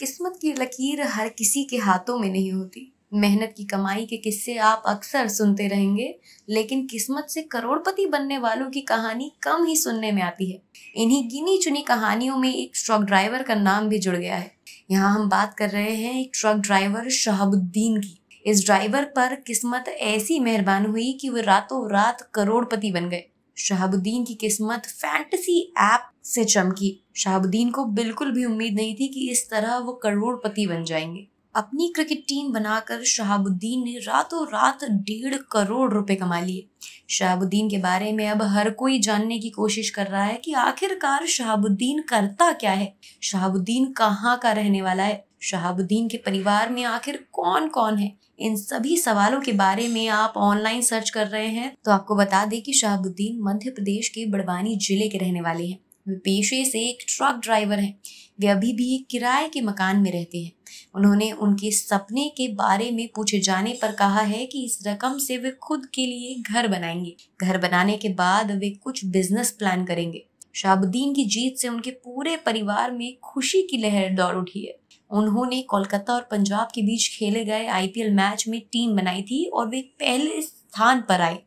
किस्मत की लकीर हर किसी के हाथों में नहीं होती मेहनत की कमाई के किस्से आप अक्सर सुनते रहेंगे लेकिन किस्मत से करोड़पति बनने वालों की कहानी कम ही सुनने में आती है इन्हीं गिनी चुनी कहानियों में एक ट्रक ड्राइवर का नाम भी जुड़ गया है यहाँ हम बात कर रहे हैं एक ट्रक ड्राइवर शहाबुद्दीन की इस ड्राइवर पर किस्मत ऐसी मेहरबान हुई कि वे रातों रात करोड़पति बन गए शहाबुद्दीन की किस्मत फैंटसी ऐप से चमकी शहाबुद्दीन को बिल्कुल भी उम्मीद नहीं थी कि इस तरह वो करोड़पति बन जाएंगे अपनी क्रिकेट टीम बनाकर शहाबुद्दीन ने रातों रात डेढ़ करोड़ रुपए कमा लिए शहाबुद्दीन के बारे में अब हर कोई जानने की कोशिश कर रहा है कि आखिरकार शहाबुद्दीन करता क्या है शहाबुद्दीन कहाँ का रहने वाला है शहाबुद्दीन के परिवार में आखिर कौन कौन है इन सभी सवालों के बारे में आप ऑनलाइन सर्च कर रहे हैं तो आपको बता दें कि शहाबुद्दीन मध्य प्रदेश के बड़वानी जिले के रहने वाले हैं वे पेशे से एक ट्रक ड्राइवर हैं वे अभी भी किराए के मकान में रहते हैं उन्होंने उनके सपने के बारे में पूछे जाने पर कहा है कि इस रकम से वे खुद के लिए घर बनाएंगे घर बनाने के बाद वे कुछ बिजनेस प्लान करेंगे शाहबुद्दीन की जीत से उनके पूरे परिवार में खुशी की लहर दौड़ उठी है उन्होंने कोलकाता और पंजाब के बीच खेले गए आईपीएल मैच में टीम बनाई थी और वे पहले स्थान पर आए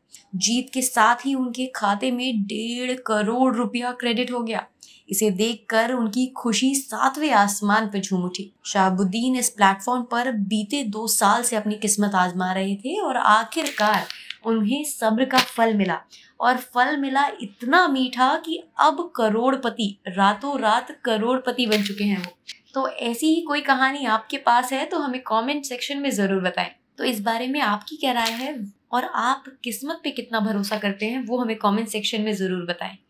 जीत के साथ ही उनके खाते में डेढ़ करोड़ रुपया क्रेडिट हो गया इसे देखकर उनकी खुशी सातवें आसमान पर झूम उठी शाहबुद्दीन इस प्लेटफॉर्म पर बीते दो साल से अपनी किस्मत आजमा रहे थे और आखिरकार उन्हें सब्र का फल मिला और फल मिला इतना मीठा कि अब करोड़पति रातों रात करोड़पति बन चुके हैं वो तो ऐसी ही कोई कहानी आपके पास है तो हमें कमेंट सेक्शन में ज़रूर बताएं तो इस बारे में आपकी क्या राय है और आप किस्मत पे कितना भरोसा करते हैं वो हमें कमेंट सेक्शन में ज़रूर बताएं